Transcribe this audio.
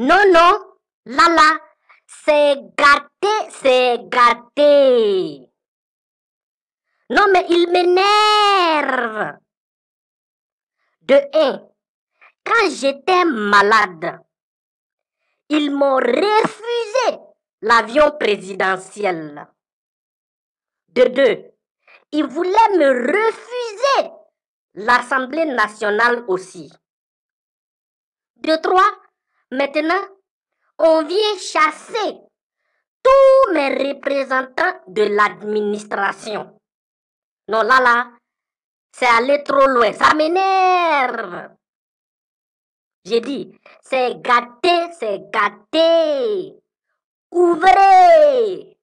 Non, non, là, là, c'est gâté, c'est gâté. Non, mais il m'énerve. De un, quand j'étais malade, ils m'ont refusé l'avion présidentiel. De deux, ils voulaient me refuser l'Assemblée nationale aussi. De trois, Maintenant, on vient chasser tous mes représentants de l'administration. Non, là, là, c'est aller trop loin. Ça m'énerve. J'ai dit, c'est gâté, c'est gâté. Ouvrez.